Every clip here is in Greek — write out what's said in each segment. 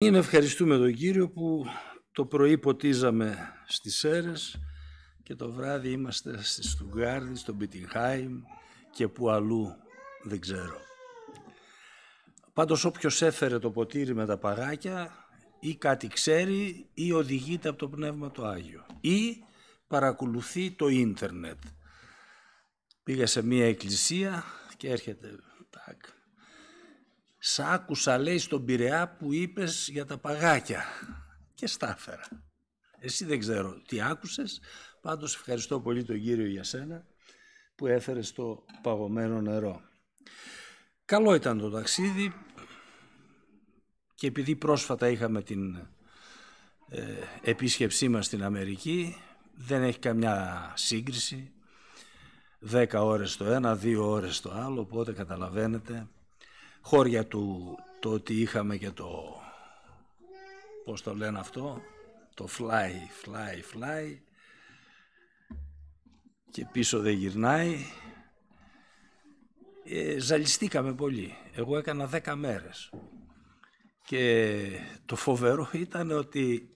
Είναι ευχαριστούμε τον Κύριο που το πρωί ποτίζαμε στις Σέρες και το βράδυ είμαστε στη Στουγκάρδη, στον Μπιτινχάιμ και που αλλού δεν ξέρω. Πάντως όποιος έφερε το ποτήρι με τα παγάκια ή κάτι ξέρει ή οδηγείται από το Πνεύμα το Άγιο ή παρακολουθεί το ίντερνετ. Πήγα σε μία εκκλησία και έρχεται τάκ, Σ' άκουσα λέει στον Πειραιά που είπες για τα παγάκια. Και στάφερα. Εσύ δεν ξέρω τι άκουσες. Πάντως ευχαριστώ πολύ τον κύριο για σένα που έφερες το παγωμένο νερό. Καλό ήταν το ταξίδι και επειδή πρόσφατα είχαμε την ε, επίσκεψή μας στην Αμερική δεν έχει καμιά σύγκριση. Δέκα ώρες το ένα, δύο ώρες το άλλο, οπότε καταλαβαίνετε χώρια του το ότι είχαμε και το πώς το λένε αυτό το fly, fly, fly και πίσω δεν γυρνάει ε, ζαλιστήκαμε πολύ. Εγώ έκανα 10 μέρες και το φοβερό ήταν ότι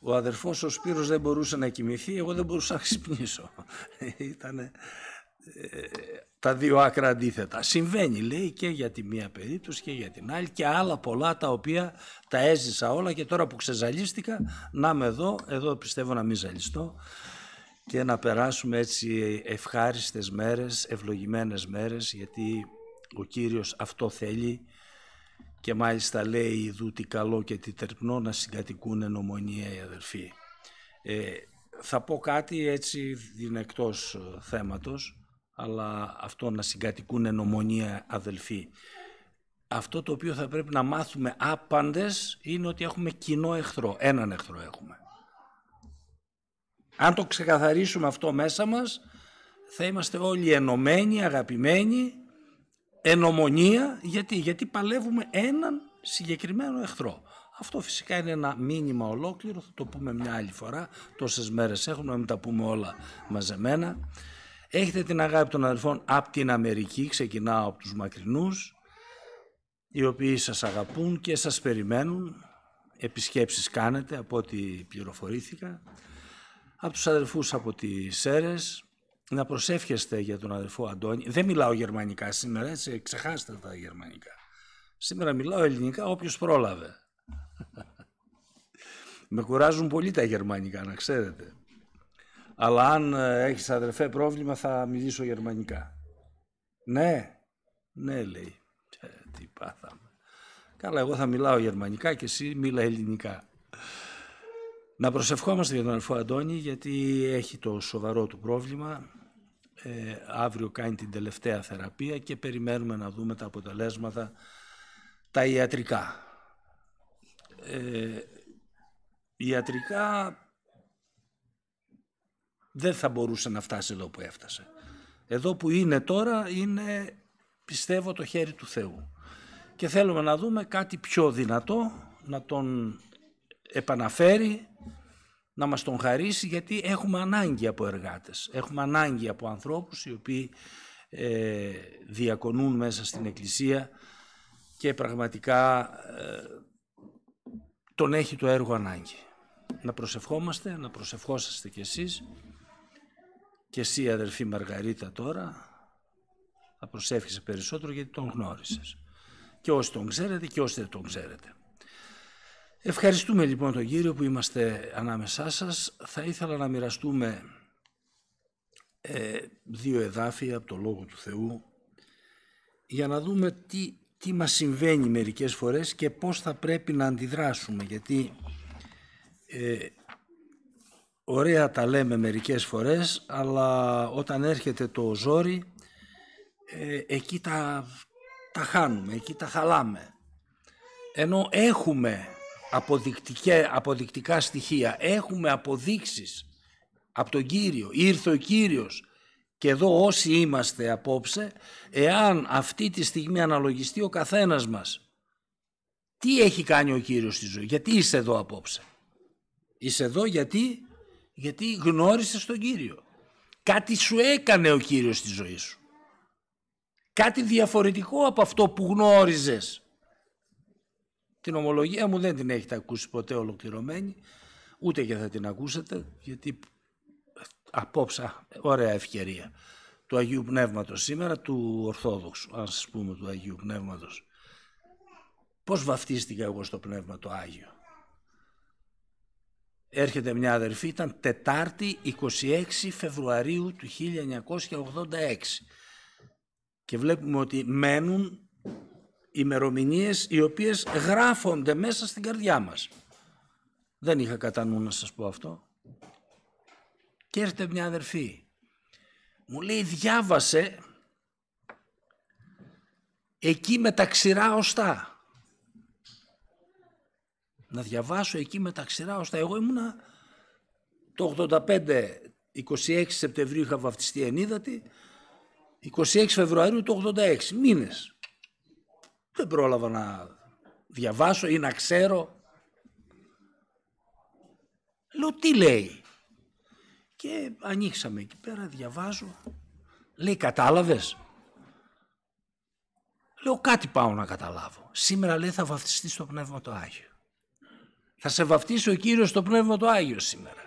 ο αδερφός ο Σπύρος δεν μπορούσε να κοιμηθεί, εγώ δεν μπορούσα να ξυπνήσω. Ήτανε τα δύο άκρα αντίθετα. Συμβαίνει λέει και για τη μία περίπτωση και για την άλλη και άλλα πολλά τα οποία τα έζησα όλα και τώρα που ξεζαλίστηκα να είμαι εδώ, εδώ πιστεύω να μην ζαλιστώ και να περάσουμε έτσι ευχάριστες μέρες, ευλογημένες μέρες γιατί ο Κύριος αυτό θέλει και μάλιστα λέει δου τι καλό και τι τερπνό να συγκατοικούν εν ομονία οι ε, θα πω κάτι έτσι είναι εκτός θέματος αλλά αυτό να συγκατοικούν ενομονία αδελφοί. Αυτό το οποίο θα πρέπει να μάθουμε άπαντες είναι ότι έχουμε κοινό εχθρό. Έναν εχθρό έχουμε. Αν το ξεκαθαρίσουμε αυτό μέσα μας, θα είμαστε όλοι ενωμένοι, αγαπημένοι, ενομονία. Γιατί, γιατί παλεύουμε έναν συγκεκριμένο εχθρό. Αυτό φυσικά είναι ένα μήνυμα ολόκληρο, θα το πούμε μια άλλη φορά. Τόσες μέρες έχουμε, να μην τα πούμε όλα μαζεμένα. Έχετε την αγάπη των αδελφών από την Αμερική, ξεκινάω από τους μακρινούς, οι οποίοι σας αγαπούν και σας περιμένουν, επισκέψεις κάνετε από ό,τι πληροφορήθηκα, από τους αδελφούς από τις Σέρες, να προσεύχεστε για τον αδελφό Αντώνη. Δεν μιλάω γερμανικά σήμερα, έτσι, ξεχάστε τα γερμανικά. Σήμερα μιλάω ελληνικά όποιος πρόλαβε. Με κουράζουν πολύ τα γερμανικά, να ξέρετε. Αλλά αν ε, έχεις αδερφέ πρόβλημα θα μιλήσω γερμανικά. Ναι, ναι λέει. Ε, τι πάθαμε. Καλά, εγώ θα μιλάω γερμανικά και εσύ μίλα ελληνικά. Να προσευχόμαστε για τον αδερφό Αντώνη γιατί έχει το σοβαρό του πρόβλημα. Ε, αύριο κάνει την τελευταία θεραπεία και περιμένουμε να δούμε τα αποτελέσματα τα ιατρικά. Ε, ιατρικά δεν θα μπορούσε να φτάσει εδώ που έφτασε. Εδώ που είναι τώρα είναι πιστεύω το χέρι του Θεού. Και θέλουμε να δούμε κάτι πιο δυνατό, να τον επαναφέρει, να μας τον χαρίσει γιατί έχουμε ανάγκη από εργάτες. Έχουμε ανάγκη από ανθρώπους οι οποίοι ε, διακονούν μέσα στην Εκκλησία και πραγματικά ε, τον έχει το έργο ανάγκη. Να προσευχόμαστε, να προσευχόσαστε κι εσείς και εσύ αδελφή Μαργαρίτα τώρα θα προσεύχεσαι περισσότερο γιατί τον γνώρισες. Και όσοι τον ξέρετε και όσοι δεν τον ξέρετε. Ευχαριστούμε λοιπόν τον Κύριο που είμαστε ανάμεσά σας. Θα ήθελα να μοιραστούμε ε, δύο εδάφια από το Λόγο του Θεού για να δούμε τι, τι μας συμβαίνει μερικές φορές και πώς θα πρέπει να αντιδράσουμε γιατί ε, ωραία τα λέμε μερικές φορές, αλλά όταν έρχεται το ζόρι, ε, εκεί τα, τα χάνουμε, εκεί τα χαλάμε. Ενώ έχουμε αποδεικτικά στοιχεία, έχουμε αποδείξεις από τον Κύριο, ήρθε ο Κύριος και εδώ όσοι είμαστε απόψε, εάν αυτή τη στιγμή αναλογιστεί ο καθένας μας, τι έχει κάνει ο Κύριος στη ζωή, γιατί είσαι εδώ απόψε. Είσαι εδώ γιατί γιατί γνώρισες τον Κύριο. Κάτι σου έκανε ο Κύριος στη ζωή σου. Κάτι διαφορετικό από αυτό που γνώριζες. Την ομολογία μου δεν την έχετε ακούσει ποτέ ολοκληρωμένη, ούτε και θα την ακούσετε, γιατί απόψα, ωραία ευκαιρία, του Αγίου Πνεύματος σήμερα, του Ορθόδοξου, αν σας πούμε του Αγίου Πνεύματος. Πώς βαφτίστηκα εγώ στο Πνεύμα το Άγιο. Έρχεται μια αδερφή, ήταν Τετάρτη 26 Φεβρουαρίου του 1986 και βλέπουμε ότι μένουν ημερομηνίες οι οποίες γράφονται μέσα στην καρδιά μας. Δεν είχα κατά νου να σας πω αυτό. Και έρχεται μια αδερφή. Μου λέει διάβασε εκεί με τα ξηρά οστά να διαβάσω εκεί με τα ξηρά ώστε εγώ ήμουνα το 85, 26 Σεπτεμβρίου είχα βαφτιστεί ενίδατη, 26 Φεβρουαρίου το 86, μήνες. Δεν πρόλαβα να διαβάσω ή να ξέρω. Λέω τι λέει. Και ανοίξαμε εκεί πέρα, διαβάζω. Λέει κατάλαβες. Λέω κάτι πάω να καταλάβω. Σήμερα λέει θα βαφτιστεί στο Πνεύμα το Άγιο. Θα σε βαφτίσει ο Κύριος το Πνεύμα το Άγιο σήμερα.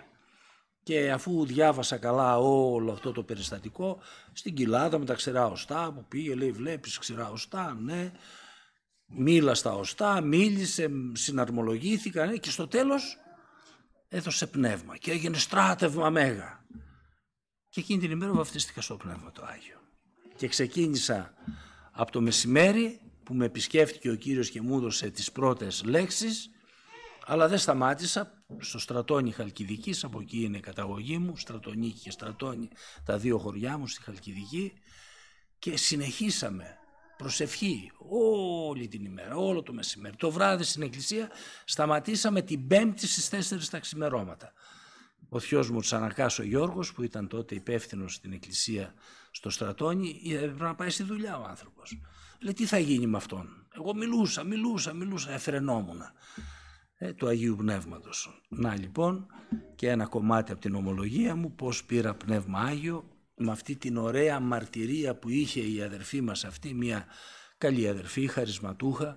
Και αφού διάβασα καλά όλο αυτό το περιστατικό, στην κοιλάδα με τα ξερά οστά, μου πήγε, λέει, βλέπεις ξερά οστά, ναι, μίλα στα οστά, μίλησε, συναρμολογήθηκαν ε, και στο τέλος έδωσε πνεύμα και έγινε στράτευμα μέγα. Και εκείνη την ημέρα βαφτίστηκα στο Πνεύμα το Άγιο. Και ξεκίνησα από το μεσημέρι που με επισκέφτηκε ο Κύριος και μου έδωσε τις πρώτες λέξεις αλλά δεν σταμάτησα. Στο Στρατόνι Χαλκιδικής, από εκεί είναι η καταγωγή μου, Στρατονίκη και Στρατόνι, τα δύο χωριά μου στη Χαλκιδική και συνεχίσαμε προσευχή όλη την ημέρα, όλο το μεσημέρι. Το βράδυ στην εκκλησία σταματήσαμε την Πέμπτη στις 4 τα ξημερώματα. Ο θείο μου Τσανακά ο Γιώργος, που ήταν τότε υπεύθυνο στην εκκλησία στο Στρατόνι έπρεπε να πάει στη δουλειά ο άνθρωπος. Λέει τι θα γίνει με αυτόν. Εγώ μιλούσα, μιλούσα, μιλούσα, εφρενόμουνα. Ε, του Αγίου Πνεύματος. Να λοιπόν και ένα κομμάτι από την ομολογία μου πώς πήρα Πνεύμα Άγιο με αυτή την ωραία μαρτυρία που είχε η αδερφή μας αυτή, μια καλή αδερφή, χαρισματούχα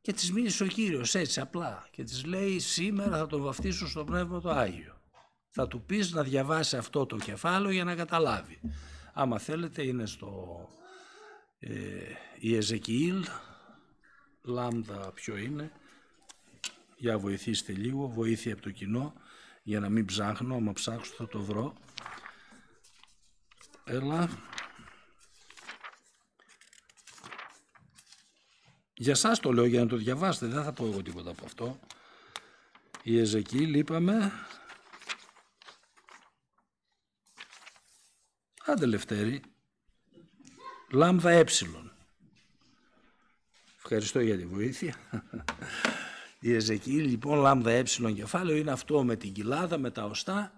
και της μίλησε ο Κύριος έτσι απλά και της λέει σήμερα θα τον βαφτίσω στο Πνεύμα το Άγιο. Θα του πεις να διαβάσει αυτό το κεφάλαιο για να καταλάβει. Άμα θέλετε είναι στο ε, η λάμδα ποιο είναι, για βοηθήστε λίγο, βοήθεια από το κοινό για να μην ψάχνω, άμα ψάξω θα το βρω. Έλα. Για σας το λέω για να το διαβάσετε, δεν θα πω εγώ τίποτα από αυτό. Η Εζεκίλ είπαμε. Άντε Λευτέρη. Λάμδα ε. Ευχαριστώ για τη βοήθεια. Η λοιπόν λάμδα ε κεφάλαιο είναι αυτό με την κοιλάδα, με τα οστά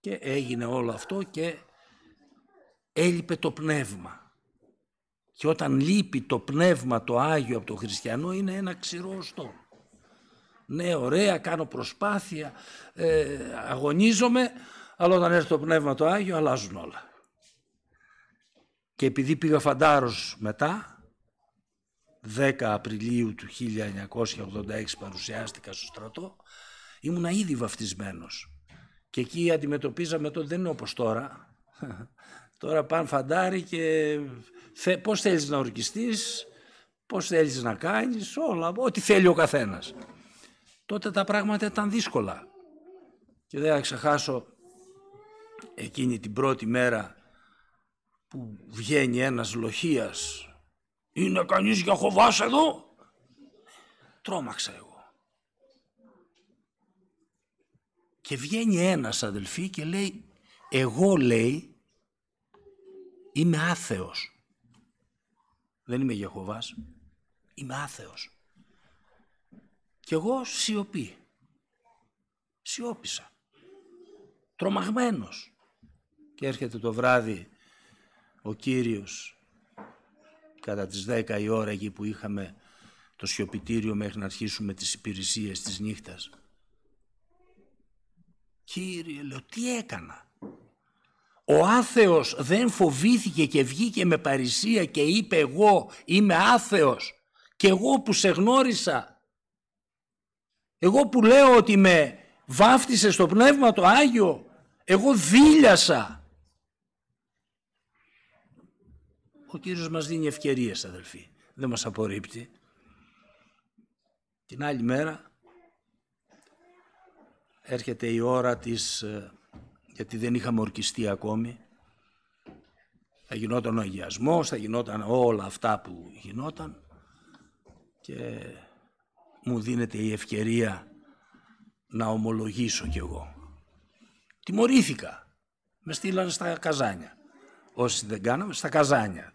και έγινε όλο αυτό και έλειπε το πνεύμα. Και όταν λείπει το πνεύμα το Άγιο από το χριστιανό είναι ένα ξηρό οστό. Ναι, ωραία, κάνω προσπάθεια, ε, αγωνίζομαι, αλλά όταν έρθει το πνεύμα το Άγιο αλλάζουν όλα. Και επειδή πήγα φαντάρος μετά, 10 Απριλίου του 1986 παρουσιάστηκα στο στρατό, ήμουνα ήδη βαφτισμένος. Και εκεί αντιμετωπίζαμε το δεν είναι όπως τώρα. τώρα πάνε φαντάρι και θε, πώς θέλεις να ορκιστείς, πώς θέλεις να κάνεις, όλα, ό,τι θέλει ο καθένας. Τότε τα πράγματα ήταν δύσκολα. Και δεν θα ξεχάσω εκείνη την πρώτη μέρα που βγαίνει ένας λοχίας είναι κανείς για χοβάς εδώ. Τρόμαξα εγώ. Και βγαίνει ένας αδελφή και λέει εγώ λέει είμαι άθεος. Δεν είμαι Γεχοβάς. Είμαι άθεος. Και εγώ σιωπή. Σιώπησα. Τρομαγμένος. Και έρχεται το βράδυ ο Κύριος κατά τις 10 η ώρα εκεί που είχαμε το σιωπητήριο μέχρι να αρχίσουμε τις υπηρεσίες της νύχτας. Κύριε, λέω, τι έκανα. Ο άθεος δεν φοβήθηκε και βγήκε με παρησία και είπε εγώ είμαι άθεος και εγώ που σε γνώρισα. Εγώ που λέω ότι με βάφτισε στο Πνεύμα το Άγιο. Εγώ δίλιασα Ο Κύριος μας δίνει ευκαιρίες, αδελφοί. Δεν μας απορρίπτει. Την άλλη μέρα έρχεται η ώρα της, ε, γιατί δεν είχαμε ορκιστεί ακόμη, θα γινόταν ο αγιασμός, θα γινόταν όλα αυτά που γινόταν και μου δίνεται η ευκαιρία να ομολογήσω κι εγώ. Τιμωρήθηκα. Με στείλανε στα καζάνια. Όσοι δεν κάναμε, στα καζάνια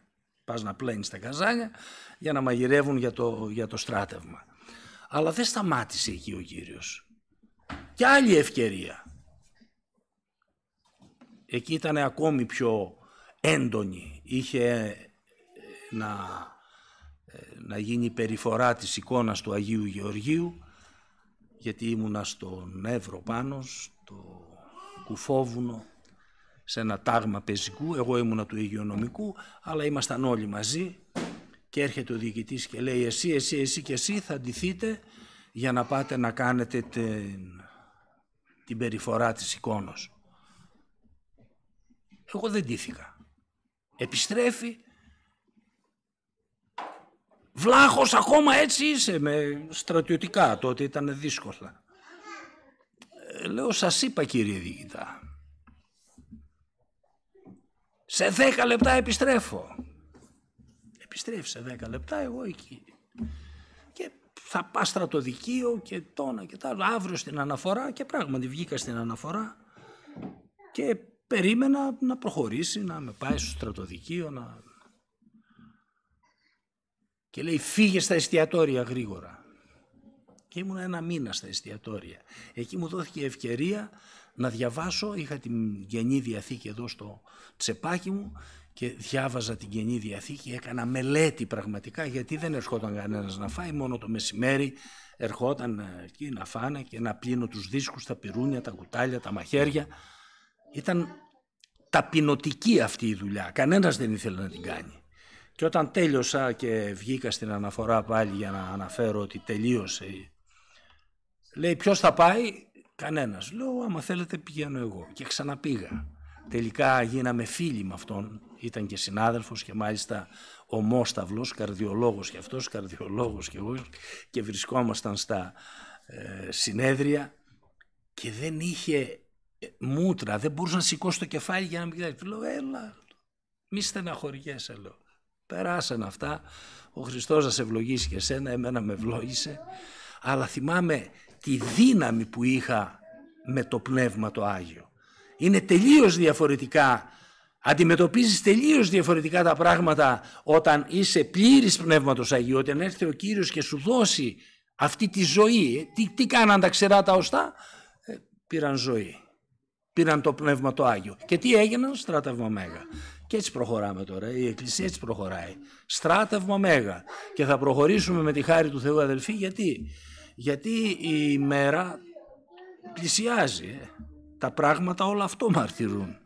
πας να πλένεις τα καζάνια για να μαγειρεύουν για το, για το στράτευμα. Αλλά δεν σταμάτησε εκεί ο Κύριος. Και άλλη ευκαιρία. Εκεί ήταν ακόμη πιο έντονη. Είχε ε, να, ε, να γίνει περιφορά της εικόνας του Αγίου Γεωργίου γιατί ήμουνα στον Εύρο πάνω, στο Κουφόβουνο σε ένα τάγμα πεζικού, εγώ ήμουνα του υγειονομικού, αλλά ήμασταν όλοι μαζί και έρχεται ο διοικητής και λέει εσύ, εσύ, εσύ και εσύ θα ντυθείτε για να πάτε να κάνετε την, την περιφορά της εικόνος. Εγώ δεν ντύθηκα. Επιστρέφει. Βλάχος ακόμα έτσι είσαι με στρατιωτικά τότε ήταν δύσκολα. Ε, λέω σας είπα κύριε διοικητά σε δέκα λεπτά επιστρέφω. Επιστρέφει σε 10 λεπτά, εγώ εκεί. Και θα πά στρατοδικείο και τόνα και τα Αύριο στην αναφορά και πράγματι βγήκα στην αναφορά και περίμενα να προχωρήσει, να με πάει στο στρατοδικείο. Να... Και λέει φύγε στα εστιατόρια γρήγορα. Και ήμουν ένα μήνα στα εστιατόρια. Εκεί μου δόθηκε ευκαιρία να διαβάσω. Είχα την Καινή Διαθήκη εδώ στο τσεπάκι μου και διάβαζα την Καινή Διαθήκη, έκανα μελέτη πραγματικά γιατί δεν ερχόταν κανένας να φάει, μόνο το μεσημέρι ερχόταν ε, εκεί να φάνε και να πλύνω τους δίσκους, τα πυρούνια, τα κουτάλια, τα μαχαίρια. Ήταν ταπεινωτική αυτή η δουλειά, κανένας δεν ήθελε να την κάνει. Και όταν τέλειωσα και βγήκα στην αναφορά πάλι για να αναφέρω ότι τελείωσε, λέει ποιος θα πάει, Κανένας. Λέω, άμα θέλετε πηγαίνω εγώ. Και ξαναπήγα. Τελικά γίναμε φίλοι με αυτόν. Ήταν και συνάδελφος και μάλιστα ομόσταυλος, καρδιολόγος και αυτός, καρδιολόγος και εγώ. Και βρισκόμασταν στα ε, συνέδρια και δεν είχε ε, μούτρα, δεν μπορούσε να σηκώσει το κεφάλι για να μην κοιτάξει. λέω, έλα, μη στεναχωριέσαι, λέω. Περάσαν αυτά, ο Χριστός να σε ευλογήσει και εσένα, εμένα με ευλόγησε. Αλλά θυμάμαι τη δύναμη που είχα με το Πνεύμα το Άγιο. Είναι τελείως διαφορετικά, αντιμετωπίζεις τελείως διαφορετικά τα πράγματα όταν είσαι πλήρης Πνεύματος Αγίου, όταν έρθει ο Κύριος και σου δώσει αυτή τη ζωή. Ε, τι, τι κάναν τα ξερά τα οστά, ε, πήραν ζωή. Πήραν το Πνεύμα το Άγιο. Και τι έγιναν, στράτευμα μέγα. Και έτσι προχωράμε τώρα, η Εκκλησία έτσι προχωράει. Στράτευμα μέγα. Και θα προχωρήσουμε με τη χάρη του Θεού αδελφοί, γιατί γιατί η ημέρα πλησιάζει. Ε. Τα πράγματα όλα αυτό μαρτυρούν.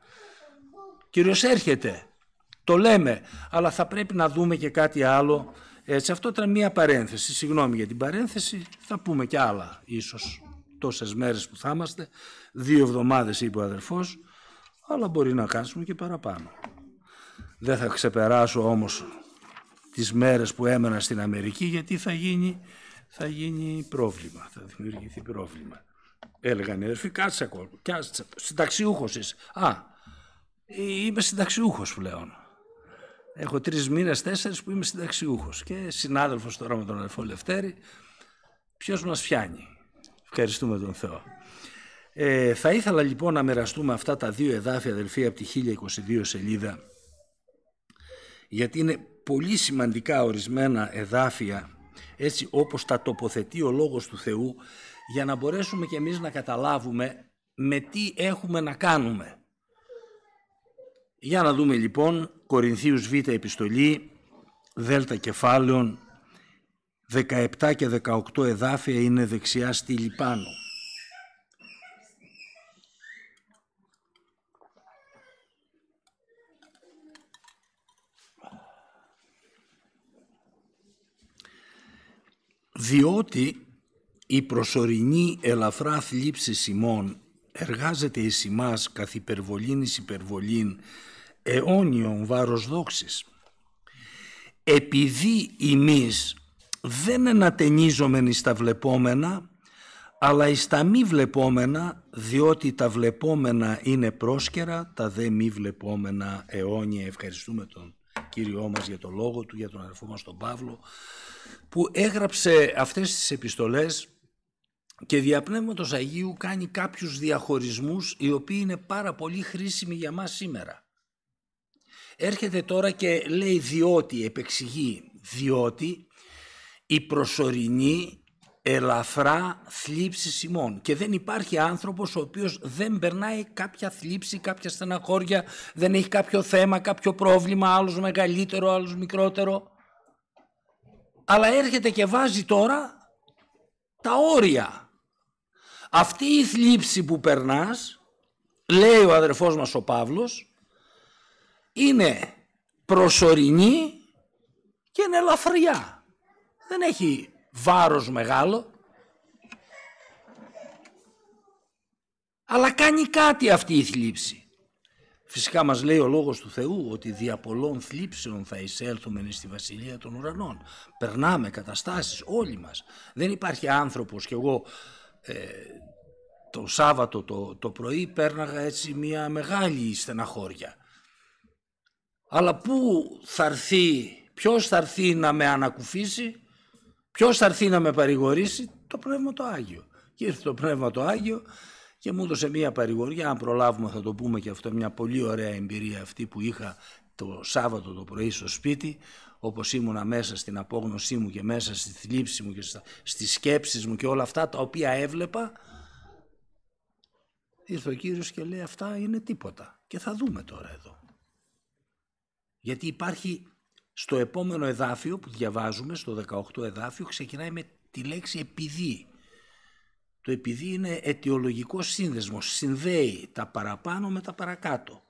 Κύριος έρχεται, το λέμε, αλλά θα πρέπει να δούμε και κάτι άλλο. Έτσι, αυτό ήταν μία παρένθεση, συγγνώμη για την παρένθεση, θα πούμε και άλλα ίσως τόσες μέρες που θα είμαστε, δύο εβδομάδες είπε ο αδερφός, αλλά μπορεί να κάνουμε και παραπάνω. Δεν θα ξεπεράσω όμως τις μέρες που έμενα στην Αμερική γιατί θα γίνει θα γίνει πρόβλημα, θα δημιουργηθεί πρόβλημα. Έλεγαν οι αδερφοί, κάτσε ακόμα, κάτσε, συνταξιούχος είσαι. Α, είμαι συνταξιούχος πλέον. Έχω τρεις μήνες, τέσσερις που είμαι συνταξιούχος και συνάδελφος τώρα με τον αδερφό Λευτέρη, ποιος μας φτιάνει. Ευχαριστούμε τον Θεό. Ε, θα ήθελα λοιπόν να μοιραστούμε αυτά τα δύο εδάφια αδελφοί από τη 1022 σελίδα γιατί είναι πολύ σημαντικά ορισμένα εδάφια έτσι όπως τα τοποθετεί ο Λόγος του Θεού για να μπορέσουμε και εμείς να καταλάβουμε με τι έχουμε να κάνουμε. Για να δούμε λοιπόν Κορινθίους Β επιστολή, Δέλτα κεφάλαιων, 17 και 18 εδάφια είναι δεξιά στη Λιπάνο. διότι η προσωρινή ελαφρά θλίψη σημών εργάζεται εις ημάς καθ' υπερβολήν εις υπερβολήν αιώνιον βάρος δόξης. Επειδή εμείς δεν ενατενίζομεν εις τα βλεπόμενα, αλλά εις τα μη βλεπόμενα, διότι τα βλεπόμενα είναι πρόσκαιρα, τα δε μη βλεπόμενα αιώνια. Ευχαριστούμε τον Κύριό μας για το λόγο του, για τον αδερφό μας τον Παύλο, που έγραψε αυτές τις επιστολές και διαπνεύματος Αγίου κάνει κάποιους διαχωρισμούς οι οποίοι είναι πάρα πολύ χρήσιμοι για μας σήμερα. Έρχεται τώρα και λέει διότι, επεξηγεί, διότι η προσωρινή ελαφρά θλίψη ημών και δεν υπάρχει άνθρωπος ο οποίος δεν περνάει κάποια θλίψη, κάποια στεναχώρια, δεν έχει κάποιο θέμα, κάποιο πρόβλημα, άλλος μεγαλύτερο, άλλος μικρότερο. Αλλά έρχεται και βάζει τώρα τα όρια. Αυτή η θλίψη που περνάς, λέει ο αδερφός μας ο Παύλος, είναι προσωρινή και είναι ελαφριά. Δεν έχει βάρος μεγάλο. Αλλά κάνει κάτι αυτή η θλίψη. Φυσικά μας λέει ο Λόγος του Θεού ότι δια πολλών θλίψεων θα εισέλθουμε στη Βασιλεία των Ουρανών. Περνάμε καταστάσεις όλοι μας. Δεν υπάρχει άνθρωπος και εγώ ε, το Σάββατο το, το πρωί πέρναγα έτσι μια μεγάλη στεναχώρια. Αλλά πού θα έρθει, ποιος θα έρθει να με ανακουφίσει Ποιος θα έρθει να με παρηγορήσει, το πνεύμα το Άγιο. Και ήρθε το πνεύμα το Άγιο και μου έδωσε μία παρηγοριά. Αν προλάβουμε, θα το πούμε και αυτό, μια πολύ ωραία εμπειρία αυτή που είχα το Σάββατο το πρωί στο σπίτι, όπως ήμουνα μέσα στην απόγνωσή μου και μέσα στη θλίψη μου και στι στις σκέψεις μου και όλα αυτά τα οποία έβλεπα, ήρθε ο κύριος και λέει αυτά είναι τίποτα και θα δούμε τώρα εδώ. Γιατί υπάρχει στο επόμενο εδάφιο που διαβάζουμε, στο 18 εδάφιο, ξεκινάει με τη λέξη «επειδή». Το «επειδή» είναι αιτιολογικό σύνδεσμος, συνδέει τα παραπάνω με τα παρακάτω.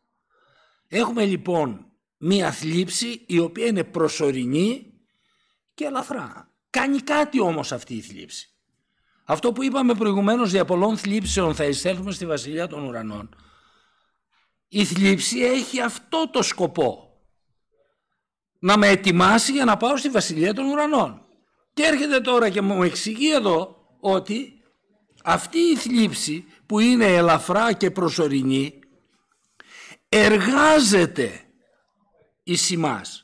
Έχουμε λοιπόν μία θλίψη η οποία είναι προσωρινή και ελαφρά. Κάνει κάτι όμως αυτή η θλίψη. Αυτό που είπαμε προηγουμένως για πολλών θλίψεων θα εισέλθουμε στη Βασιλεία των Ουρανών. Η θλίψη έχει αυτό το σκοπό να με ετοιμάσει για να πάω στη Βασιλεία των Ουρανών. Και έρχεται τώρα και μου εξηγεί εδώ ότι αυτή η θλίψη που είναι ελαφρά και προσωρινή εργάζεται η σημάς.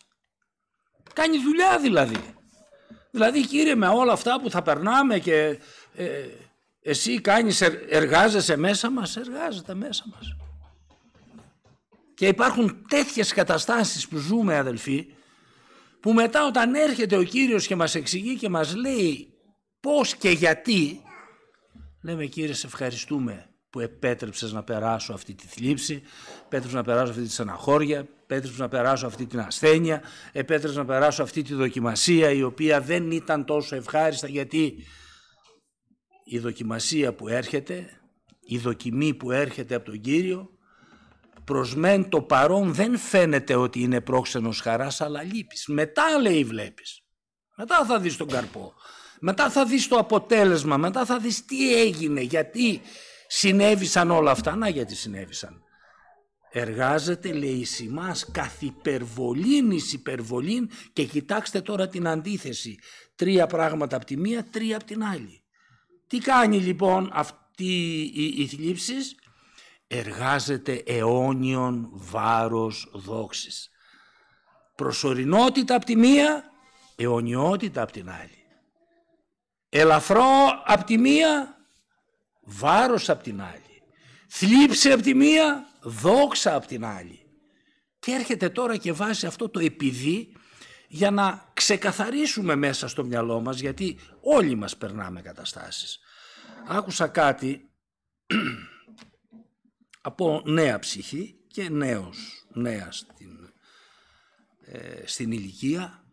Κάνει δουλειά δηλαδή. Δηλαδή κύριε με όλα αυτά που θα περνάμε και ε, εσύ κάνεις, ε, εργάζεσαι μέσα μας, εργάζεται μέσα μας. Και υπάρχουν τέτοιες καταστάσεις που ζούμε αδελφοί που μετά όταν έρχεται ο Κύριος και μας εξηγεί και μας λέει πώς και γιατί, λέμε Κύριε σε ευχαριστούμε που επέτρεψες να περάσω αυτή τη θλίψη, επέτρεψες να περάσω αυτή τη στεναχώρια, επέτρεψες να περάσω αυτή την ασθένεια, επέτρεψες να περάσω αυτή τη δοκιμασία η οποία δεν ήταν τόσο ευχάριστα γιατί η δοκιμασία που έρχεται, η δοκιμή που έρχεται από τον Κύριο προς μεν το παρόν δεν φαίνεται ότι είναι πρόξενος χαράς αλλά λείπεις. Μετά λέει βλέπεις. Μετά θα δεις τον καρπό. Μετά θα δεις το αποτέλεσμα. Μετά θα δεις τι έγινε. Γιατί συνέβησαν όλα αυτά. Να γιατί συνέβησαν. Εργάζεται λέει η μας καθ' υπερβολήν υπερβολήν και κοιτάξτε τώρα την αντίθεση. Τρία πράγματα από τη μία, τρία από την άλλη. Τι κάνει λοιπόν αυτή η, η, η θλίψης εργάζεται αιώνιον βάρος δόξης. Προσωρινότητα από τη μία, αιωνιότητα από την άλλη. Ελαφρό από τη μία, βάρος από την άλλη. Θλίψη από τη μία, δόξα από την άλλη. Και έρχεται τώρα και βάζει αυτό το επειδή για να ξεκαθαρίσουμε μέσα στο μυαλό μας γιατί όλοι μας περνάμε καταστάσεις. Άκουσα κάτι από νέα ψυχή και νέος, νέα στην, ε, στην ηλικία.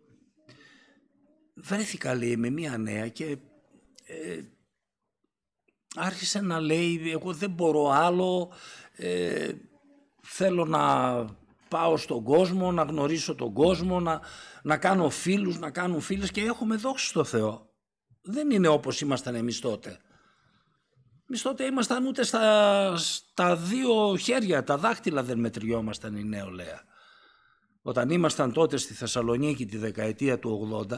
Βρέθηκα λέει με μία νέα και ε, άρχισε να λέει εγώ δεν μπορώ άλλο, ε, θέλω να πάω στον κόσμο, να γνωρίσω τον κόσμο, να, να κάνω φίλους, να κάνω φίλες και έχουμε δόξη στο Θεό. Δεν είναι όπως ήμασταν εμείς τότε. Εμείς τότε ήμασταν ούτε στα, δύο χέρια, τα δάχτυλα δεν μετριόμασταν η νεολαία. Όταν ήμασταν τότε στη Θεσσαλονίκη τη δεκαετία του 80,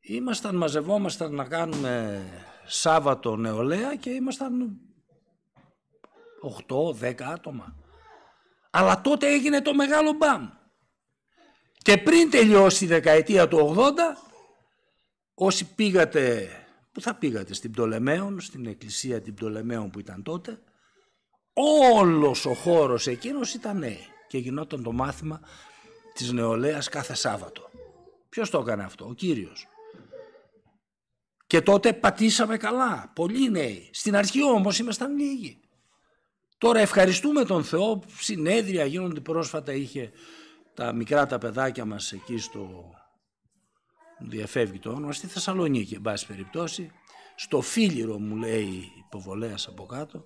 ήμασταν, μαζευόμασταν να κάνουμε Σάββατο νεολαία και ήμασταν 8-10 άτομα. Αλλά τότε έγινε το μεγάλο μπαμ. Και πριν τελειώσει η δεκαετία του 80, όσοι πήγατε που θα πήγατε στην Πτολεμαίων, στην εκκλησία την Πτολεμαίων που ήταν τότε. Όλος ο χώρος εκείνος ήταν νέοι και γινόταν το μάθημα της νεολαίας κάθε Σάββατο. Ποιος το έκανε αυτό, ο Κύριος. Και τότε πατήσαμε καλά, πολλοί νέοι. Στην αρχή όμως ήμασταν λίγοι. Τώρα ευχαριστούμε τον Θεό, συνέδρια γίνονται πρόσφατα, είχε τα μικρά τα παιδάκια μας εκεί στο διαφεύγει το όνομα, στη Θεσσαλονίκη, εν πάση περιπτώσει, στο Φίλιρο μου λέει υποβολέας από κάτω,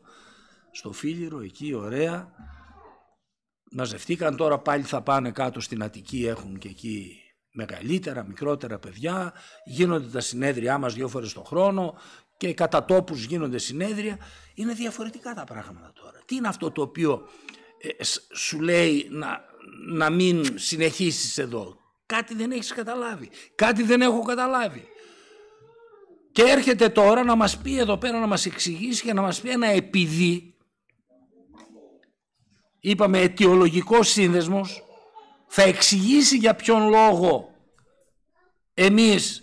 στο Φίλιρο εκεί ωραία, μαζευτήκαν τώρα πάλι θα πάνε κάτω στην Αττική έχουν και εκεί μεγαλύτερα, μικρότερα παιδιά, γίνονται τα συνέδριά μας δύο φορές το χρόνο και κατά τόπους γίνονται συνέδρια. Είναι διαφορετικά τα πράγματα τώρα. Τι είναι αυτό το οποίο ε, σου λέει να, να μην συνεχίσεις εδώ. Κάτι δεν έχεις καταλάβει. Κάτι δεν έχω καταλάβει. Και έρχεται τώρα να μας πει εδώ πέρα, να μας εξηγήσει και να μας πει ένα επειδή. Είπαμε αιτιολογικός σύνδεσμος. Θα εξηγήσει για ποιον λόγο εμείς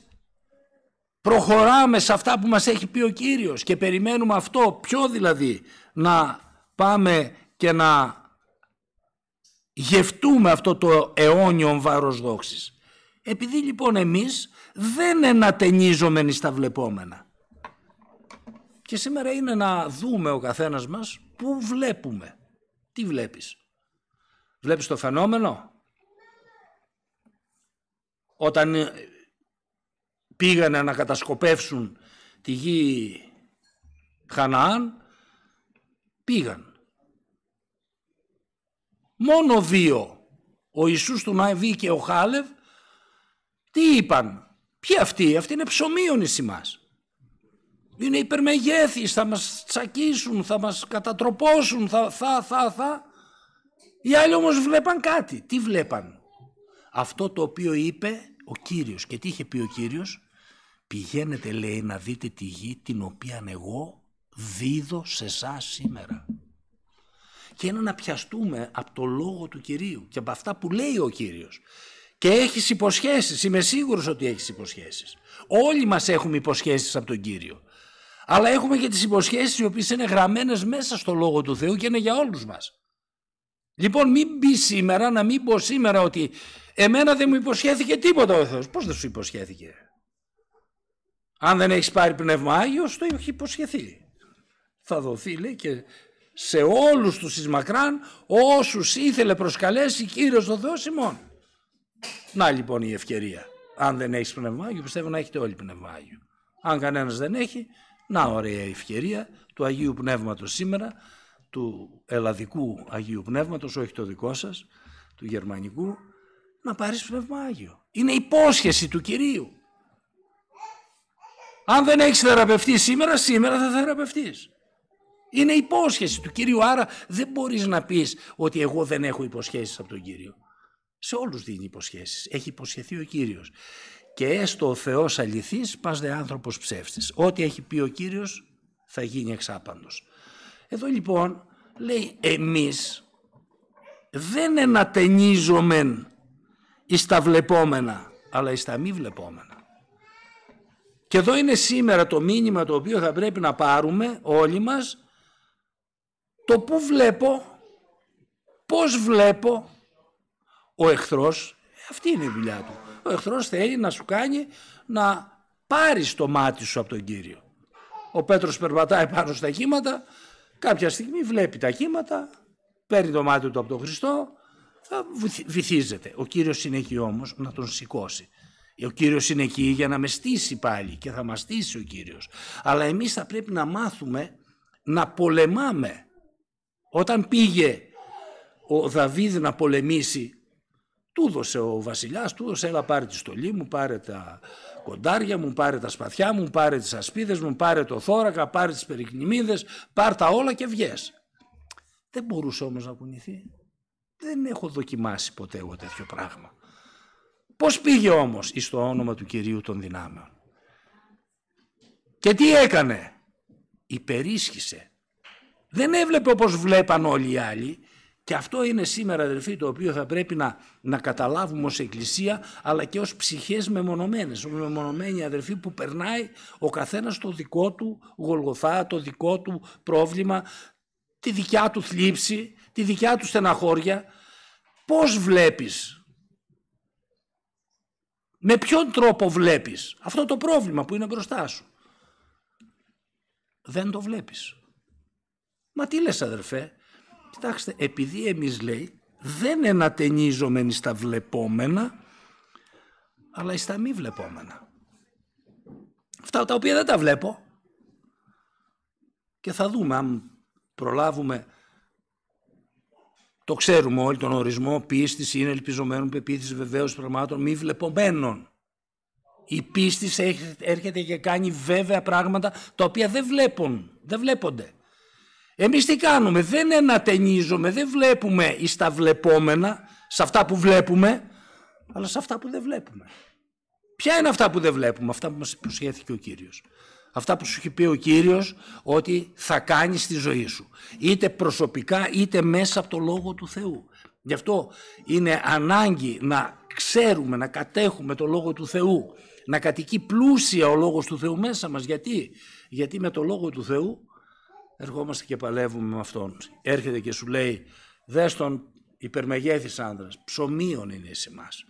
προχωράμε σε αυτά που μας έχει πει ο Κύριος και περιμένουμε αυτό. Ποιο δηλαδή να πάμε και να γευτούμε αυτό το αιώνιο βάρος δόξης. Επειδή λοιπόν εμείς δεν ενατενίζομεν στα βλεπόμενα. Και σήμερα είναι να δούμε ο καθένας μας πού βλέπουμε. Τι βλέπεις. Βλέπεις το φαινόμενο. Όταν ε, πήγανε να κατασκοπεύσουν τη γη Χαναάν πήγαν Μόνο δύο. Ο Ιησούς του Ναϊβή και ο Χάλευ τι είπαν. Ποιοι αυτοί. Αυτοί είναι ψωμίονες μας, Είναι υπερμεγέθης. Θα μας τσακίσουν. Θα μας κατατροπώσουν. Θα, θα, θα, θα. Οι άλλοι όμως βλέπαν κάτι. Τι βλέπαν. Αυτό το οποίο είπε ο Κύριος. Και τι είχε πει ο Κύριος. Πηγαίνετε λέει να δείτε τη γη την οποία εγώ δίδω σε εσάς σήμερα και είναι να πιαστούμε από το λόγο του Κυρίου και από αυτά που λέει ο Κύριος. Και έχεις υποσχέσεις, είμαι σίγουρος ότι έχεις υποσχέσεις. Όλοι μας έχουμε υποσχέσεις από τον Κύριο. Αλλά έχουμε και τις υποσχέσεις οι οποίες είναι γραμμένες μέσα στο Λόγο του Θεού και είναι για όλους μας. Λοιπόν μην μπει σήμερα, να μην πω σήμερα ότι εμένα δεν μου υποσχέθηκε τίποτα ο Θεός. Πώς δεν σου υποσχέθηκε. Αν δεν έχεις πάρει Πνεύμα Άγιος, το έχει υποσχεθεί. Θα δοθεί λέει και σε όλους τους εις μακράν όσους ήθελε προσκαλέσει Κύριος ο Θεός ημών. Να λοιπόν η ευκαιρία. Αν δεν έχεις πνεύμα Άγιο, πιστεύω να έχετε όλοι πνεύμα Άγιο. Αν κανένας δεν έχει, να ωραία η ευκαιρία του Αγίου Πνεύματος σήμερα, του ελλαδικού Αγίου Πνεύματος, όχι το δικό σας, του γερμανικού, να πάρεις πνεύμα Άγιο. Είναι υπόσχεση του Κυρίου. Αν δεν έχεις θεραπευτεί σήμερα, σήμερα θα θεραπευτείς. Είναι υπόσχεση του Κύριου, άρα δεν μπορείς να πεις ότι εγώ δεν έχω υποσχέσεις από τον Κύριο. Σε όλους δίνει υποσχέσεις. Έχει υποσχεθεί ο Κύριος. Και έστω ο Θεός αληθής, πας δε άνθρωπος ψεύτης. Ό,τι έχει πει ο Κύριος θα γίνει εξάπαντος. Εδώ λοιπόν λέει εμείς δεν ενατενίζομεν εις τα βλεπόμενα, αλλά εις τα μη βλεπόμενα. Και εδώ είναι σήμερα το μήνυμα το οποίο θα πρέπει να πάρουμε όλοι μας το που βλέπω, πώς βλέπω ο εχθρός, αυτή είναι η δουλειά του. Ο εχθρός θέλει να σου κάνει να πάρεις το μάτι σου από τον Κύριο. Ο Πέτρος περπατάει πάνω στα κύματα, κάποια στιγμή βλέπει τα κύματα, παίρνει το μάτι του από τον Χριστό, βυθίζεται. Ο Κύριος είναι εκεί όμως να τον σηκώσει. Ο Κύριος είναι εκεί για να με στήσει πάλι και θα μας στήσει ο Κύριος. Αλλά εμείς θα πρέπει να μάθουμε να πολεμάμε όταν πήγε ο Δαβίδ να πολεμήσει, του δώσε ο βασιλιάς, του δώσε έλα πάρε τη στολή μου, πάρε τα κοντάρια μου, πάρε τα σπαθιά μου, πάρε τις ασπίδες μου, πάρε το θώρακα, πάρε τις περικνημίδες, πάρε τα όλα και βγες. Δεν μπορούσε όμως να κουνηθεί. Δεν έχω δοκιμάσει ποτέ εγώ τέτοιο πράγμα. Πώς πήγε όμως εις το όνομα του Κυρίου των δυνάμεων. Και τι έκανε. Υπερίσχυσε δεν έβλεπε όπως βλέπαν όλοι οι άλλοι. Και αυτό είναι σήμερα αδελφοί το οποίο θα πρέπει να, να καταλάβουμε ως εκκλησία αλλά και ως ψυχές μεμονωμένες. Μεμονωμένοι αδελφοί που περνάει ο καθένας το δικό του γολγοθά, το δικό του πρόβλημα, τη δικιά του θλίψη, τη δικιά του στεναχώρια. Πώς βλέπεις, με ποιον τρόπο βλέπεις αυτό το πρόβλημα που είναι μπροστά σου. Δεν το βλέπεις. Μα τι λες αδερφέ, κοιτάξτε, επειδή εμείς λέει δεν ενατενίζομεν στα βλεπόμενα, αλλά στα μη βλεπόμενα. Αυτά τα οποία δεν τα βλέπω. Και θα δούμε αν προλάβουμε το ξέρουμε όλοι τον ορισμό πίστης είναι ελπιζομένων πεποίθηση βεβαίως πραγμάτων μη βλεπομένων. Η πίστη έρχεται και κάνει βέβαια πράγματα τα οποία δεν βλέπουν, δεν βλέπονται. Εμείς τι κάνουμε, δεν ενατενίζουμε, δεν βλέπουμε εις τα βλεπόμενα, σε αυτά που βλέπουμε, αλλά σε αυτά που δεν βλέπουμε. Ποια είναι αυτά που δεν βλέπουμε, αυτά που μας υποσχέθηκε ο Κύριος. Αυτά που σου έχει πει ο Κύριος ότι θα κάνεις στη ζωή σου. Είτε προσωπικά είτε μέσα από το Λόγο του Θεού. Γι' αυτό είναι ανάγκη να ξέρουμε, να κατέχουμε το Λόγο του Θεού. Να κατοικεί πλούσια ο Λόγος του Θεού μέσα μας. Γιατί, Γιατί με το Λόγο του Θεού ερχόμαστε και παλεύουμε με αυτόν. Έρχεται και σου λέει, δες τον υπερμεγέθης άντρας, ψωμίων είναι η μας.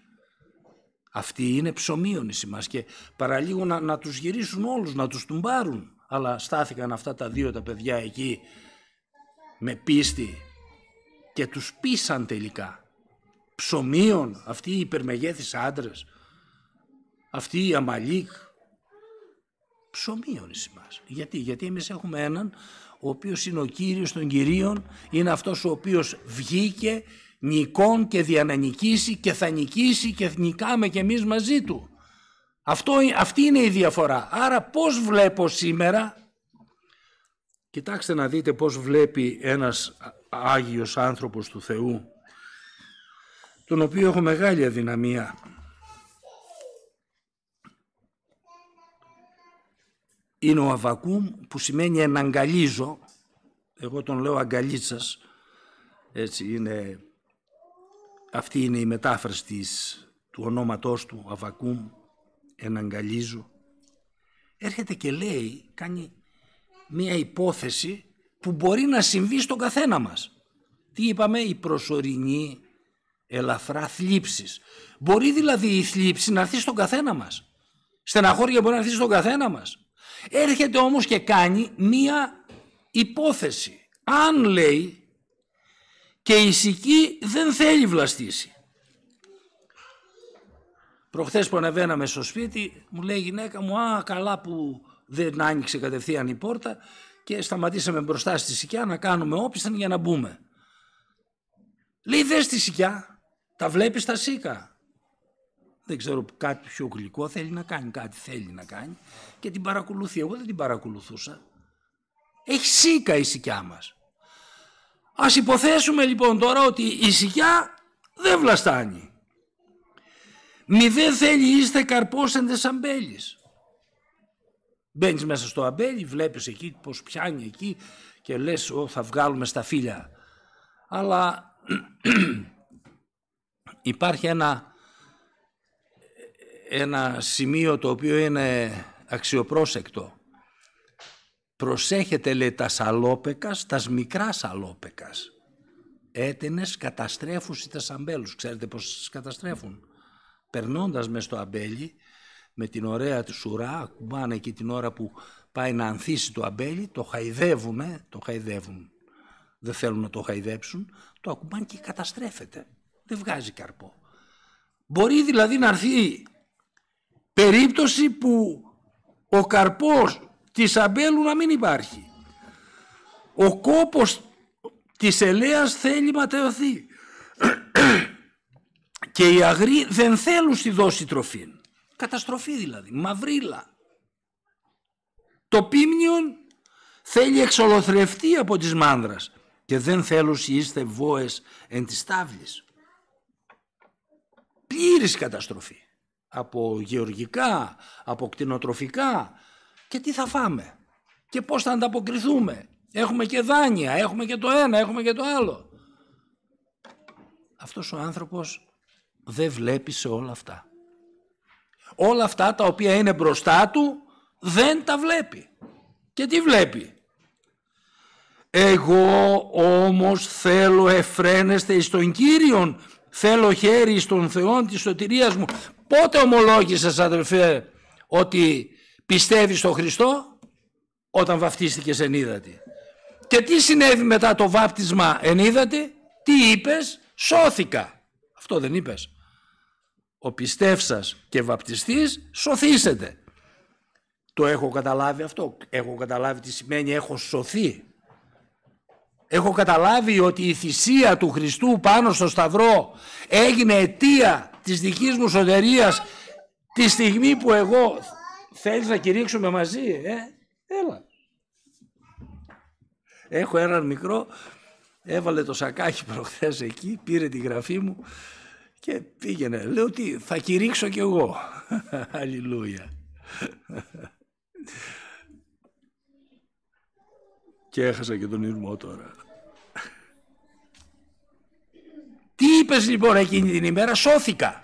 Αυτή είναι ψωμίων η μας και παραλίγο να, να τους γυρίσουν όλους, να τους τουμπάρουν. Αλλά στάθηκαν αυτά τα δύο τα παιδιά εκεί με πίστη και τους πείσαν τελικά. Ψωμίων αυτοί οι υπερμεγέθης άντρες, αυτοί οι αμαλίκ, ψωμίων εις εμάς. Γιατί, γιατί εμείς έχουμε έναν ο οποίος είναι ο Κύριος των Κυρίων, είναι αυτός ο οποίος βγήκε νικών και διανανικήσει και θα νικήσει και νικάμε κι εμείς μαζί του. Αυτό, αυτή είναι η διαφορά. Άρα πώς βλέπω σήμερα, κοιτάξτε να δείτε πώς βλέπει ένας Άγιος άνθρωπος του Θεού, τον οποίο έχω μεγάλη αδυναμία είναι ο αβακούμ που σημαίνει εναγκαλίζω. Εγώ τον λέω αγκαλίτσας. Έτσι είναι, αυτή είναι η μετάφραση του ονόματός του, αβακούμ, εναγκαλίζω. Έρχεται και λέει, κάνει μία υπόθεση που μπορεί να συμβεί στον καθένα μας. Τι είπαμε, η προσωρινή ελαφρά θλίψης. Μπορεί δηλαδή η θλίψη να έρθει στον καθένα μας. Στεναχώρια μπορεί να έρθει στον καθένα μας. Έρχεται όμως και κάνει μία υπόθεση. Αν λέει και η Σική δεν θέλει βλαστήσει. Προχθές που ανεβαίναμε στο σπίτι μου λέει η γυναίκα μου «Α, καλά που δεν άνοιξε κατευθείαν η πόρτα και σταματήσαμε μπροστά στη Σικιά να κάνουμε όπισθεν για να μπούμε». Λέει «Δες τη Σικιά, τα βλέπεις τα Σίκα, δεν ξέρω, κάτι πιο γλυκό θέλει να κάνει, κάτι θέλει να κάνει και την παρακολουθεί. Εγώ δεν την παρακολουθούσα. Έχει σίκα η σικιά μας. Ας υποθέσουμε λοιπόν τώρα ότι η σικιά δεν βλαστάνει. Μη δεν θέλει είστε καρπόσεντες αμπέλης. Μπαίνεις μέσα στο αμπέλι, βλέπεις εκεί πως πιάνει εκεί και λες Ω, θα βγάλουμε στα φύλλα. Αλλά υπάρχει ένα ένα σημείο το οποίο είναι αξιοπρόσεκτο. Προσέχετε λέει τα σαλόπεκας, τα μικρά σαλόπεκας. Έτενες καταστρέφουν τα σαμπέλους. Ξέρετε πώς τις καταστρέφουν. Περνώντας μες στο αμπέλι, με την ωραία του σουρά, ακουμπάνε εκεί την ώρα που πάει να ανθίσει το αμπέλι, το χαϊδεύουν, το χαϊδεύουν. Δεν θέλουν να το χαϊδέψουν, το ακουμπάνε και καταστρέφεται. Δεν βγάζει καρπό. Μπορεί δηλαδή να έρθει περίπτωση που ο καρπός της αμπέλου να μην υπάρχει. Ο κόπος της ελέας θέλει ματαιωθεί και οι αγροί δεν θέλουν στη δόση τροφή. Καταστροφή δηλαδή, μαυρίλα. Το πίμνιον θέλει εξολοθρευτεί από τις μάνδρας και δεν θέλουν είστε βόες εν της τάβλης. Πλήρης καταστροφή από γεωργικά, από κτηνοτροφικά και τι θα φάμε και πώς θα ανταποκριθούμε. Έχουμε και δάνεια, έχουμε και το ένα, έχουμε και το άλλο. Αυτός ο άνθρωπος δεν βλέπει σε όλα αυτά. Όλα αυτά τα οποία είναι μπροστά του δεν τα βλέπει. Και τι βλέπει. Εγώ όμως θέλω εφραίνεστε εις τον Κύριον θέλω χέρι στον Θεό της σωτηρίας μου. Πότε ομολόγησες αδελφέ ότι πιστεύεις στον Χριστό όταν βαφτίστηκες ενίδατη. Και τι συνέβη μετά το βάπτισμα ενίδατη, τι είπες, σώθηκα. Αυτό δεν είπες. Ο πιστεύσας και βαπτιστής σωθήσετε. Το έχω καταλάβει αυτό. Έχω καταλάβει τι σημαίνει έχω σωθεί. Έχω καταλάβει ότι η θυσία του Χριστού πάνω στο Σταυρό έγινε αιτία της δικής μου σωτερίας τη στιγμή που εγώ θέλεις να κηρύξουμε μαζί. Ε? Έλα. Έχω έναν μικρό, έβαλε το σακάκι προχθές εκεί, πήρε τη γραφή μου και πήγαινε. Λέω ότι θα κηρύξω κι εγώ. Αλληλούια. και έχασα και τον ήρμό τώρα. είπες λοιπόν εκείνη την ημέρα σώθηκα.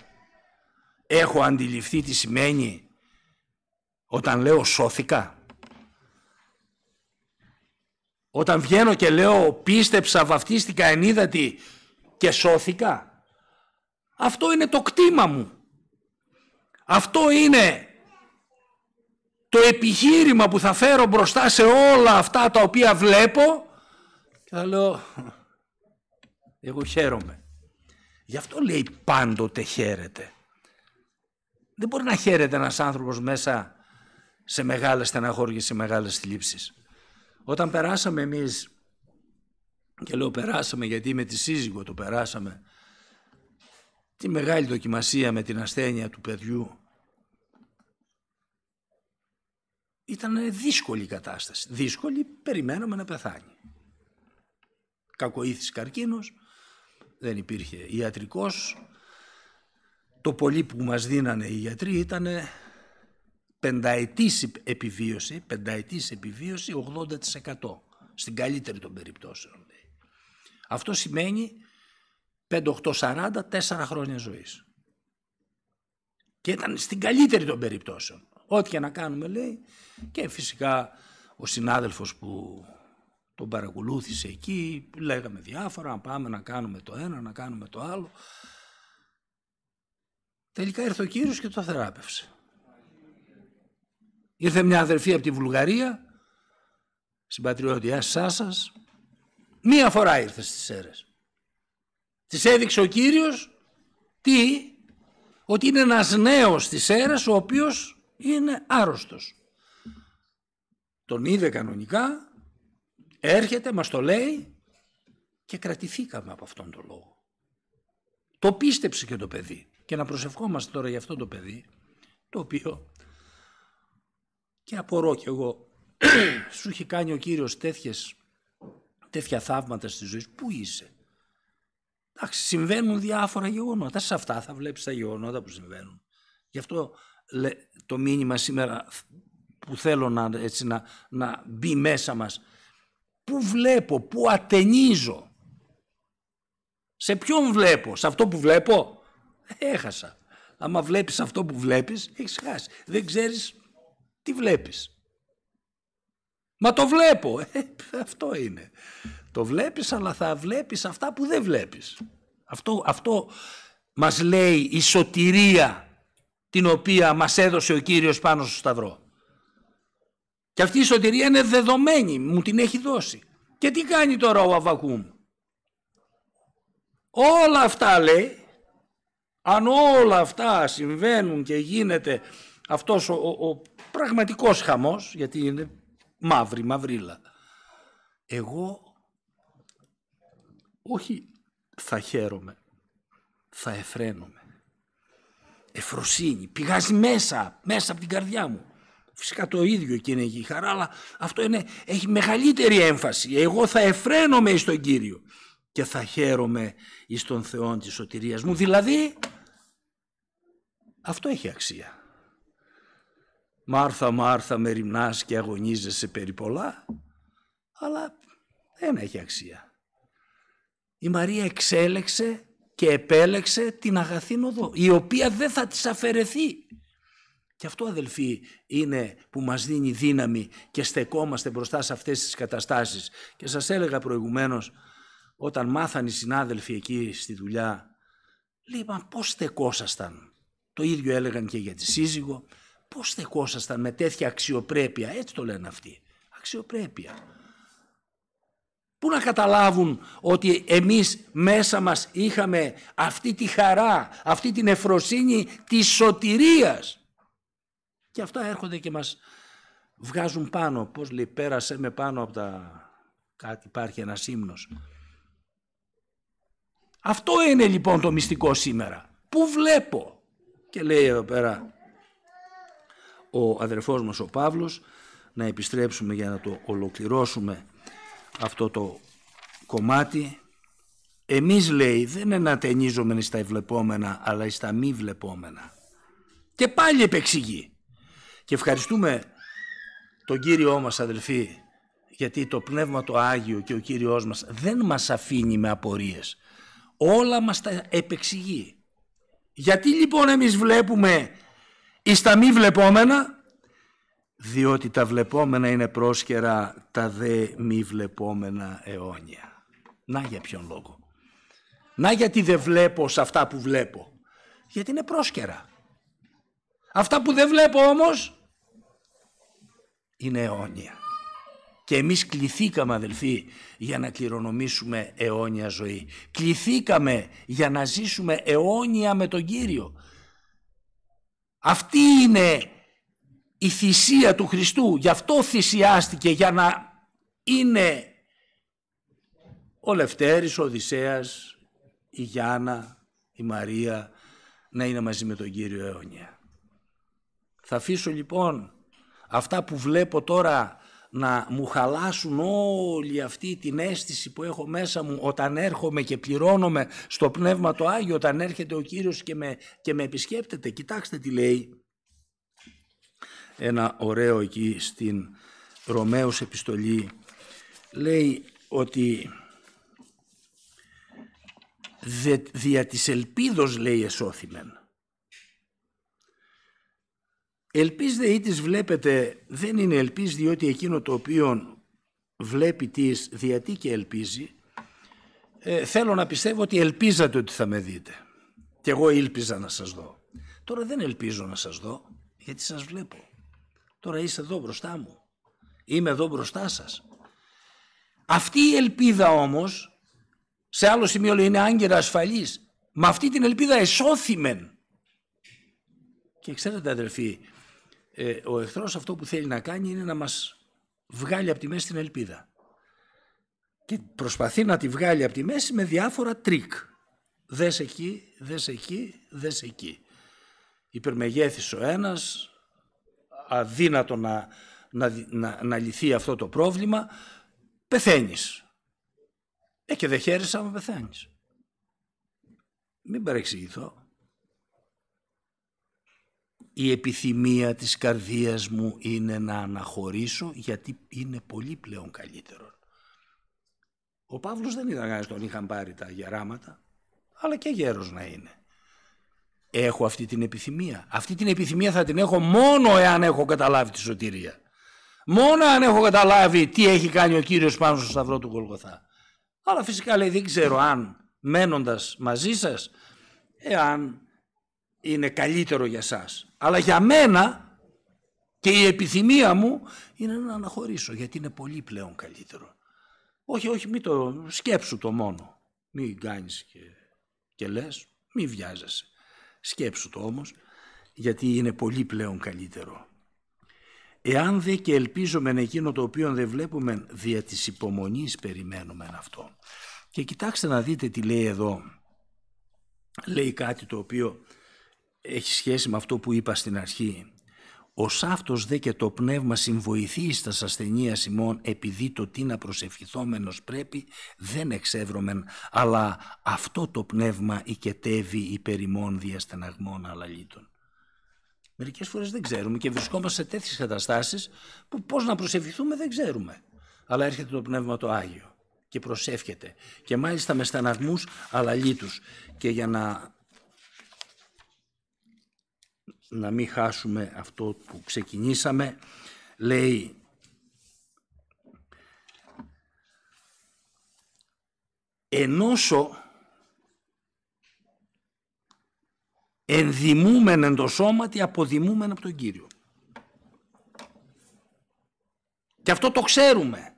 Έχω αντιληφθεί τι σημαίνει όταν λέω σώθηκα. Όταν βγαίνω και λέω πίστεψα, βαφτίστηκα, ενίδατη και σώθηκα. Αυτό είναι το κτήμα μου. Αυτό είναι το επιχείρημα που θα φέρω μπροστά σε όλα αυτά τα οποία βλέπω και θα λέω εγώ χαίρομαι. Γι' αυτό λέει πάντοτε χαίρεται. Δεν μπορεί να χαίρεται ένας άνθρωπος μέσα σε μεγάλες στεναχώριες, σε μεγάλες θλίψεις. Όταν περάσαμε εμείς, και λέω περάσαμε γιατί με τη σύζυγο το περάσαμε, τη μεγάλη δοκιμασία με την ασθένεια του παιδιού, ήταν δύσκολη η κατάσταση. Δύσκολη, περιμέναμε να πεθάνει. Κακοήθης καρκίνος, δεν υπήρχε. Ιατρικός, το πολύ που μας δίνανε οι γιατροί ήταν πενταετής επιβίωση, πενταετής επιβίωση 80% στην καλύτερη των περιπτώσεων. Αυτό σημαίνει 5-8-40, χρόνια ζωής. Και ήταν στην καλύτερη των περιπτώσεων. Ό,τι και να κάνουμε λέει και φυσικά ο συνάδελφος που τον παρακολούθησε εκεί, λέγαμε διάφορα, να πάμε να κάνουμε το ένα, να κάνουμε το άλλο. Τελικά ήρθε ο κύριος και το θεράπευσε. Ήρθε μια αδερφή από τη Βουλγαρία, συμπατριώτια Σάσας, μία φορά ήρθε στις Σέρες. Της έδειξε ο Κύριος τι, ότι είναι ένας νέος στις Σέρες ο οποίος είναι άρρωστος. Τον είδε κανονικά, Έρχεται, μας το λέει και κρατηθήκαμε από αυτόν τον λόγο. Το πίστεψε και το παιδί. Και να προσευχόμαστε τώρα για αυτό το παιδί, το οποίο και απορώ κι εγώ, σου έχει κάνει ο Κύριος τέτοιες, τέτοια θαύματα στη ζωή σου. Πού είσαι. Εντάξει, συμβαίνουν διάφορα γεγονότα. Σε αυτά θα βλέπεις τα γεγονότα που συμβαίνουν. Γι' αυτό το μήνυμα σήμερα που θέλω να, έτσι, να, να μπει μέσα μας πού βλέπω, πού ατενίζω. Σε ποιον βλέπω, σε αυτό που βλέπω. Έχασα. Άμα βλέπεις αυτό που βλέπεις, έχεις χάσει. Δεν ξέρεις τι βλέπεις. Μα το βλέπω. Ε, αυτό είναι. Το βλέπεις, αλλά θα βλέπεις αυτά που δεν βλέπεις. Αυτό, αυτό μας λέει η σωτηρία την οποία μας έδωσε ο Κύριος πάνω στο Σταυρό. Και αυτή η σωτηρία είναι δεδομένη, μου την έχει δώσει. Και τι κάνει τώρα ο Αβακούμ. Όλα αυτά λέει, αν όλα αυτά συμβαίνουν και γίνεται αυτός ο, ο, ο πραγματικός χαμός, γιατί είναι μαύρη, μαυρίλα, εγώ όχι θα χαίρομαι, θα εφραίνομαι. Εφροσύνη, πηγάζει μέσα, μέσα από την καρδιά μου. Φυσικά το ίδιο και είναι η χαρά, αλλά αυτό είναι, έχει μεγαλύτερη έμφαση. Εγώ θα εφραίνομαι εις τον Κύριο και θα χαίρομαι εις τον Θεό της σωτηρίας μου. Δηλαδή, αυτό έχει αξία. Μάρθα, Μάρθα, με ρημνάς και αγωνίζεσαι περί πολλά, αλλά δεν έχει αξία. Η Μαρία εξέλεξε και επέλεξε την αγαθήν οδό, η οποία δεν θα της αφαιρεθεί. Και αυτό αδελφοί είναι που μας δίνει δύναμη και στεκόμαστε μπροστά σε αυτές τις καταστάσεις. Και σας έλεγα προηγουμένως όταν μάθανε οι συνάδελφοι εκεί στη δουλειά λέει πώς στεκόσασταν. Το ίδιο έλεγαν και για τη σύζυγο. Πώς στεκόσασταν με τέτοια αξιοπρέπεια. Έτσι το λένε αυτοί. Αξιοπρέπεια. Πού να καταλάβουν ότι εμείς μέσα μας είχαμε αυτή τη χαρά, αυτή την εφροσύνη της σωτηρίας. Και αυτά έρχονται και μας βγάζουν πάνω. Πώς λέει, πέρασε με πάνω από τα... Κάτι υπάρχει ένας ύμνος. Αυτό είναι λοιπόν το μυστικό σήμερα. Πού βλέπω. Και λέει εδώ πέρα ο αδερφός μας ο Παύλος να επιστρέψουμε για να το ολοκληρώσουμε αυτό το κομμάτι. Εμείς λέει δεν ανατενίζομενοι στα ευλεπόμενα αλλά στα μη βλεπόμενα. Και πάλι επεξηγεί. Και ευχαριστούμε τον Κύριό μας αδελφοί γιατί το Πνεύμα το Άγιο και ο Κύριος μας δεν μας αφήνει με απορίες. Όλα μας τα επεξηγεί. Γιατί λοιπόν εμείς βλέπουμε εις τα μη βλεπόμενα διότι τα βλεπόμενα είναι πρόσκαιρα τα δε μη βλεπόμενα αιώνια. Να για ποιον λόγο. Να γιατί δεν βλέπω σε αυτά που βλέπω. Γιατί είναι πρόσκαιρα. Αυτά που δεν βλέπω όμως είναι αιώνια. Και εμείς κληθήκαμε αδελφοί για να κληρονομήσουμε αιώνια ζωή. Κληθήκαμε για να ζήσουμε αιώνια με τον Κύριο. Αυτή είναι η θυσία του Χριστού. Γι' αυτό θυσιάστηκε για να είναι ο Λευτέρης, ο Οδυσσέας, η Γιάννα, η Μαρία να είναι μαζί με τον Κύριο αιώνια. Θα αφήσω λοιπόν αυτά που βλέπω τώρα να μου χαλάσουν όλη αυτή την αίσθηση που έχω μέσα μου όταν έρχομαι και πληρώνομαι στο Πνεύμα το Άγιο, όταν έρχεται ο Κύριος και με, και με επισκέπτεται. Κοιτάξτε τι λέει ένα ωραίο εκεί στην Ρωμαίους επιστολή. Λέει ότι δια της ελπίδος λέει εσώθημεν Ελπίζ δε ή βλέπετε δεν είναι ελπίζ διότι εκείνο το οποίο βλέπει τις διατί και ελπίζει ε, θέλω να πιστεύω ότι ελπίζατε ότι θα με δείτε και εγώ ήλπιζα να σας δω τώρα δεν ελπίζω να σας δω γιατί σας βλέπω τώρα είστε εδώ μπροστά μου είμαι εδώ μπροστά σας αυτή η ελπίδα όμως σε άλλο σημείο λέει είναι άγγερα ασφαλής με αυτή την ελπίδα εσώθημεν και ξέρετε αδελφοί ε, ο εχθρός αυτό που θέλει να κάνει είναι να μας βγάλει από τη μέση την ελπίδα. Και προσπαθεί να τη βγάλει από τη μέση με διάφορα τρίκ. Δες εκεί, δες εκεί, δες εκεί. Υπερμεγέθης ο ένας, αδύνατο να, να, να, να λυθεί αυτό το πρόβλημα, πεθαίνεις. Ε, και δεν χαίρεσαι άμα πεθαίνεις. Μην παρεξηγηθώ η επιθυμία της καρδίας μου είναι να αναχωρήσω γιατί είναι πολύ πλέον καλύτερο. Ο Παύλος δεν ήταν κανένας τον είχαν πάρει τα γεράματα, αλλά και γέρος να είναι. Έχω αυτή την επιθυμία. Αυτή την επιθυμία θα την έχω μόνο εάν έχω καταλάβει τη σωτηρία. Μόνο αν έχω καταλάβει τι έχει κάνει ο Κύριος πάνω στο σταυρό του Γολγοθά. Αλλά φυσικά λέει δεν ξέρω αν μένοντας μαζί σας, εάν είναι καλύτερο για σας. Αλλά για μένα και η επιθυμία μου είναι να αναχωρήσω γιατί είναι πολύ πλέον καλύτερο. Όχι, όχι, μην το σκέψου το μόνο. Μην κάνεις και, και λες, μην βιάζεσαι. Σκέψου το όμως γιατί είναι πολύ πλέον καλύτερο. Εάν δε και ελπίζουμε εκείνο το οποίο δεν βλέπουμε, δια της υπομονής περιμένουμε αυτό. Και κοιτάξτε να δείτε τι λέει εδώ. Λέει κάτι το οποίο έχει σχέση με αυτό που είπα στην αρχή. Ο σάφτος δε και το πνεύμα συμβοηθεί στα ασθενεία ημών επειδή το τι να προσευχηθόμενος πρέπει δεν εξεύρωμεν, αλλά αυτό το πνεύμα οικετεύει υπερ ημών στεναγμών αλλαλήτων. Μερικές φορές δεν ξέρουμε και βρισκόμαστε σε τέτοιες καταστάσεις που πώς να προσευχηθούμε δεν ξέρουμε. Αλλά έρχεται το Πνεύμα το Άγιο και προσεύχεται και μάλιστα με στεναγμούς αλλαλήτους. Και για να να μην χάσουμε αυτό που ξεκινήσαμε. Λέει ενώσο ενδυμούμεν εν το τι αποδημούμεν από τον Κύριο. Και αυτό το ξέρουμε.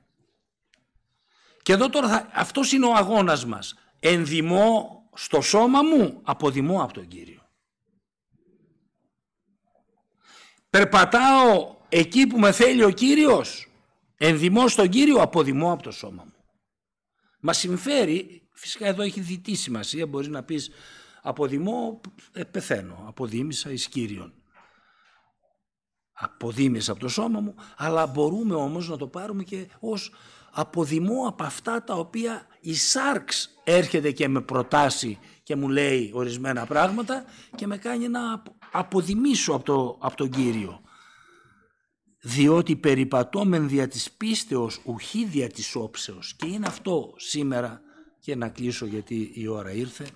Και εδώ τώρα θα, αυτός είναι ο αγώνας μας. Ενδυμώ στο σώμα μου, αποδημώ από τον Κύριο. Περπατάω εκεί που με θέλει ο Κύριος. ενδυμώ στον Κύριο, αποδημώ από το σώμα μου. Μα συμφέρει, φυσικά εδώ έχει διτή σημασία, μπορείς να πεις αποδημώ, ε, πεθαίνω, αποδήμησα εις Κύριον. Αποδήμησα από το σώμα μου, αλλά μπορούμε όμως να το πάρουμε και ως αποδημώ από αυτά τα οποία η Σάρξ έρχεται και με προτάσει και μου λέει ορισμένα πράγματα και με κάνει να αποδημήσω από, το, από τον Κύριο. Διότι περιπατώμεν δια της πίστεως, ουχή δια της όψεως. Και είναι αυτό σήμερα, και να κλείσω γιατί η ώρα ήρθε,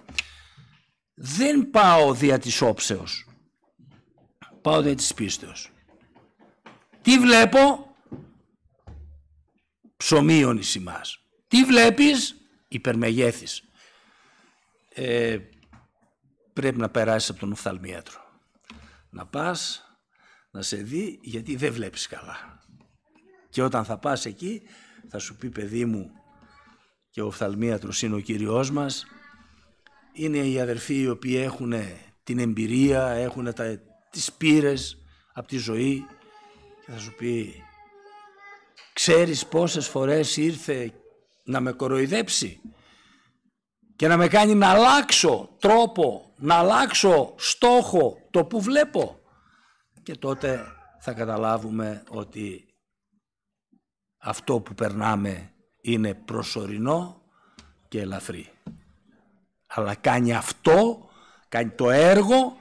δεν πάω δια της όψεως. Πάω δια της πίστεως. Τι βλέπω? Ψωμίων εις Τι βλέπεις? Υπερμεγέθης. Ε, πρέπει να περάσεις από τον οφθαλμίατρο να πας να σε δει γιατί δεν βλέπεις καλά. Και όταν θα πας εκεί θα σου πει παιδί μου και ο οφθαλμίατρος είναι ο Κύριός μας είναι οι αδερφοί οι οποίοι έχουν την εμπειρία, έχουν τα, τις πύρες από τη ζωή και θα σου πει ξέρεις πόσες φορές ήρθε να με κοροϊδέψει και να με κάνει να αλλάξω τρόπο να αλλάξω στόχο το που βλέπω και τότε θα καταλάβουμε ότι αυτό που περνάμε είναι προσωρινό και ελαφρύ. Αλλά κάνει αυτό, κάνει το έργο,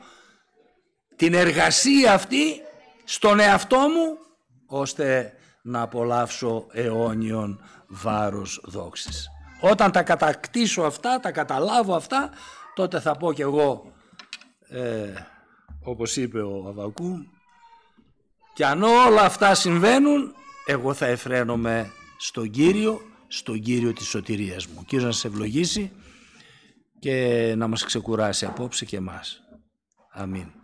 την εργασία αυτή στον εαυτό μου, ώστε να απολαύσω αιώνιον βάρος δόξης. Όταν τα κατακτήσω αυτά, τα καταλάβω αυτά, τότε θα πω κι εγώ, ε, όπως είπε ο Αβακού, και αν όλα αυτά συμβαίνουν, εγώ θα εφραίνομαι στον Κύριο, στον Κύριο της σωτηρίας μου. Κύριο να σε ευλογήσει και να μας ξεκουράσει απόψε και εμάς. Αμήν.